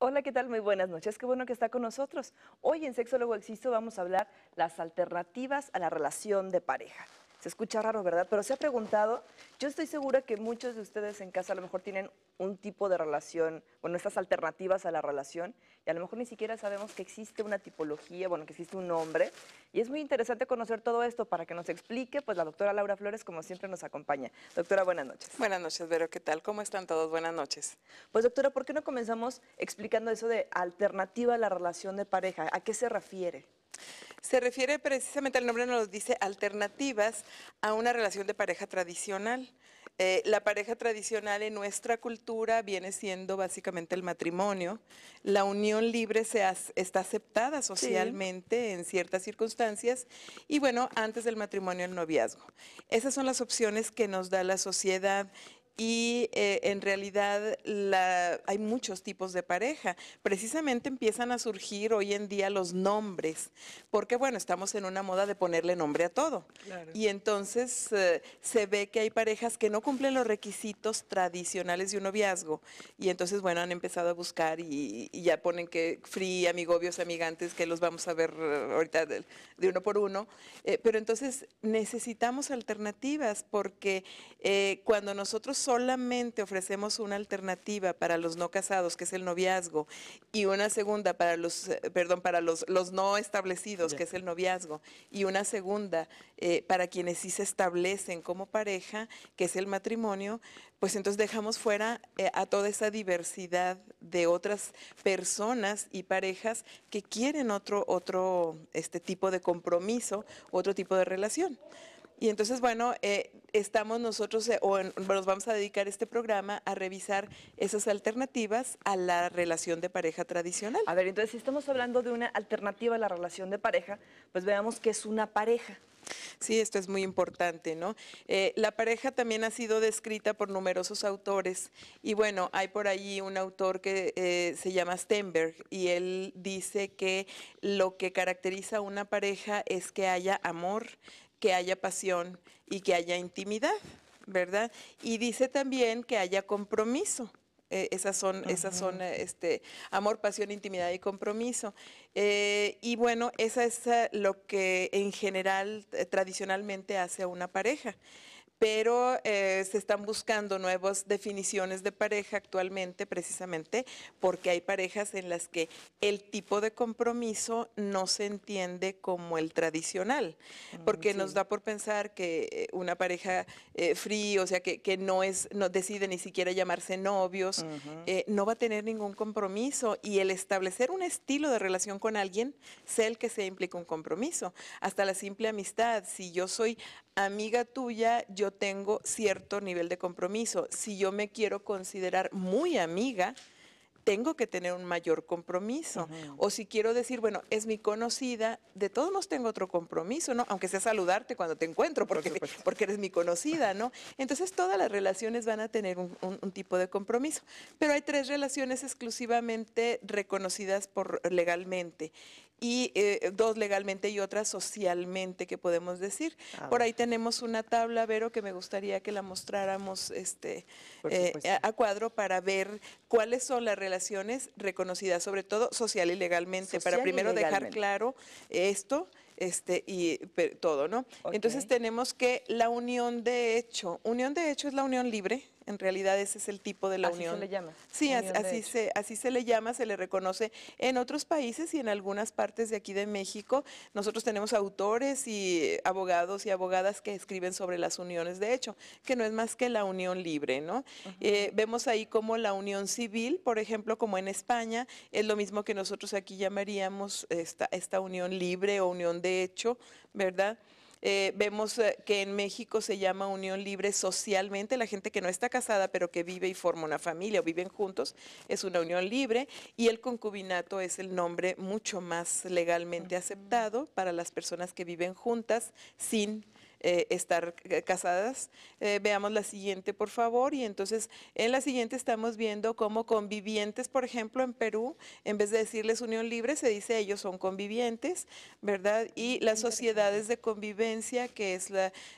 Hola, ¿qué tal? Muy buenas noches. Qué bueno que está con nosotros. Hoy en Sexólogo Existo vamos a hablar las alternativas a la relación de pareja. Se escucha raro, ¿verdad? Pero se ha preguntado, yo estoy segura que muchos de ustedes en casa a lo mejor tienen un tipo de relación, bueno, estas alternativas a la relación, y a lo mejor ni siquiera sabemos que existe una tipología, bueno, que existe un nombre, y es muy interesante conocer todo esto para que nos explique, pues la doctora Laura Flores, como siempre, nos acompaña. Doctora, buenas noches. Buenas noches, Vero, ¿qué tal? ¿Cómo están todos? Buenas noches. Pues doctora, ¿por qué no comenzamos explicando eso de alternativa a la relación de pareja? ¿A qué se refiere? se refiere precisamente, el nombre nos dice, alternativas a una relación de pareja tradicional. Eh, la pareja tradicional en nuestra cultura viene siendo básicamente el matrimonio. La unión libre se está aceptada socialmente en ciertas circunstancias y bueno, antes del matrimonio el noviazgo. Esas son las opciones que nos da la sociedad y eh, en realidad la, hay muchos tipos de pareja. Precisamente empiezan a surgir hoy en día los nombres, porque bueno, estamos en una moda de ponerle nombre a todo. Y entonces eh, se ve que hay parejas que no cumplen los requisitos tradicionales de un noviazgo. Y entonces, bueno, han empezado a buscar y, ya ponen que free, amigobios, amigantes, que los vamos a ver eh, ahorita de, uno por uno. pero entonces necesitamos alternativas porque cuando nosotros solamente ofrecemos una alternativa para los no casados, que es el noviazgo, y una segunda para los, eh, perdón, para los, no establecidos, que es el noviazgo, y una segunda eh, para quienes sí se establecen como pareja, que es el matrimonio, pues entonces dejamos fuera eh, a toda esa diversidad de otras personas y parejas que quieren otro, otro este tipo de compromiso, otro tipo de relación. Y entonces, bueno, eh, estamos nosotros eh, o nos vamos a dedicar este programa a revisar esas alternativas a la relación de pareja tradicional. A ver, entonces si estamos hablando de una alternativa a la relación de pareja, pues veamos qué es una pareja. Sí, esto es muy importante, ¿no? Eh, la pareja también ha sido descrita por numerosos autores y bueno, hay por ahí un autor que se llama Stenberg y él dice que lo que caracteriza a una pareja es que haya amor, que haya pasión y que haya intimidad, ¿verdad? Y dice también que haya compromiso. Eh, esas son, esas son este, amor, pasión, intimidad y compromiso. Eh, y bueno, esa es eh, lo que en general tradicionalmente hace a una pareja pero eh, se están buscando nuevas definiciones de pareja actualmente precisamente porque hay parejas en las que el tipo de compromiso no se entiende como el tradicional, mm, porque nos da por pensar que eh, una pareja eh, fría, free, o sea, que, no es, no decide ni siquiera llamarse novios, no va a tener ningún compromiso y el establecer un estilo de relación con alguien, sea el que se implica un compromiso, hasta la simple amistad, si yo soy amiga tuya, yo tengo cierto nivel de compromiso. Si yo me quiero considerar muy amiga, tengo que tener un mayor compromiso. O si quiero decir, bueno, es mi conocida, de todos nos tengo otro compromiso, ¿no? Aunque sea saludarte cuando te encuentro, porque, porque eres mi conocida, ¿no? Entonces todas las relaciones van a tener un, un, tipo de compromiso. Pero hay tres relaciones exclusivamente reconocidas por, legalmente y eh, dos legalmente y otra socialmente, que podemos decir. Ah, Por ahí tenemos una tabla, Vero, que me gustaría que la mostráramos este, eh, a, cuadro para ver cuáles son las relaciones reconocidas, sobre todo social y legalmente, para primero dejar claro esto este y todo, ¿no? Entonces tenemos que la unión de hecho, unión de hecho es la unión libre, en realidad ese es el tipo de la unión. Así se le llama. Sí, así, se, así se le llama, se le reconoce en otros países y en algunas partes de aquí de México. Nosotros tenemos autores y abogados y abogadas que escriben sobre las uniones, de hecho, que no es más que la unión libre, ¿no? Eh, vemos ahí como la unión civil, por ejemplo, como en España, es lo mismo que nosotros aquí llamaríamos esta, esta unión libre o unión de hecho, ¿verdad? Eh, vemos eh, que en México se llama unión libre socialmente, la gente que no está casada pero que vive y forma una familia o viven juntos es una unión libre y el concubinato es el nombre mucho más legalmente aceptado para las personas que viven juntas sin eh, estar casadas. Eh, veamos la siguiente, por favor. Y entonces, en la siguiente estamos viendo cómo convivientes, por ejemplo, en Perú, en vez de decirles unión libre, se dice ellos son convivientes, ¿verdad? Y las sociedades de convivencia, que es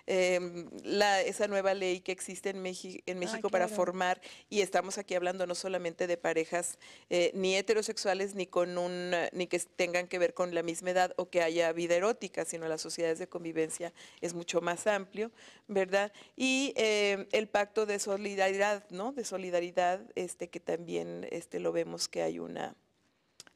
em, la, esa nueva ley que existe en, México, en México para formar, y estamos aquí hablando no solamente de parejas eh, ni heterosexuales, ni con un, ni que tengan que ver con la misma edad o que haya vida erótica, sino las sociedades de convivencia es mucho mucho más amplio, ¿verdad? Y eh, el pacto de solidaridad, ¿no? De solidaridad, este, que también este, lo vemos que hay una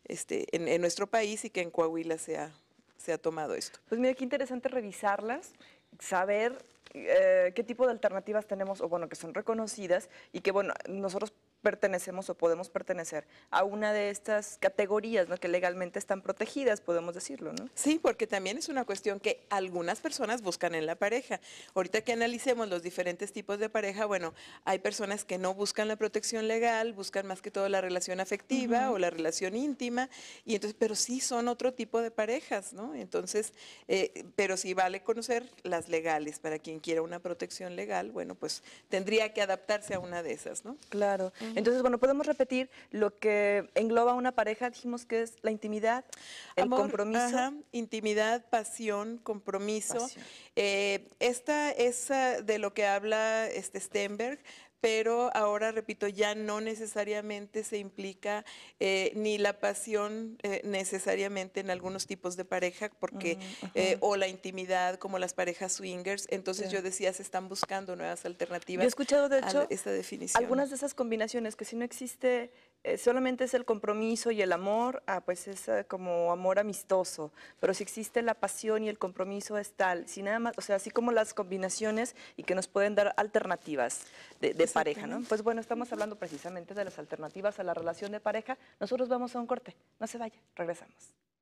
este, en, nuestro país y que en Coahuila se ha, se ha tomado esto. Pues mira, qué interesante revisarlas, saber eh, qué tipo de alternativas tenemos, o bueno, que son reconocidas y que, bueno, nosotros pertenecemos o podemos pertenecer a una de estas categorías ¿no? que legalmente están protegidas, podemos decirlo, ¿no? Sí, porque también es una cuestión que algunas personas buscan en la pareja. Ahorita que analicemos los diferentes tipos de pareja, bueno, hay personas que no buscan la protección legal, buscan más que todo la relación afectiva o la relación íntima, y entonces, pero sí son otro tipo de parejas, ¿no? Entonces, eh, pero sí vale conocer las legales. Para quien quiera una protección legal, bueno, pues tendría que adaptarse a una de esas, ¿no? Claro. Entonces, bueno, podemos repetir lo que engloba una pareja, dijimos que es la intimidad, el compromiso. intimidad, pasión, compromiso. Eh, esta es de lo que habla este Stenberg, pero ahora, repito, ya no necesariamente se implica eh, ni la pasión eh, necesariamente en algunos tipos de pareja, porque mm, eh, o la intimidad como las parejas swingers. Entonces yo decía, se están buscando nuevas alternativas. he escuchado, de hecho, definición. algunas de esas combinaciones que si no existe eh, solamente es el compromiso y el amor, ah, pues es eh, como amor amistoso, pero si existe la pasión y el compromiso es tal, sin nada más, o sea, así como las combinaciones y que nos pueden dar alternativas de, pareja, Pues bueno, estamos hablando precisamente de las alternativas a la relación de pareja. Nosotros vamos a un corte, no se vaya, regresamos.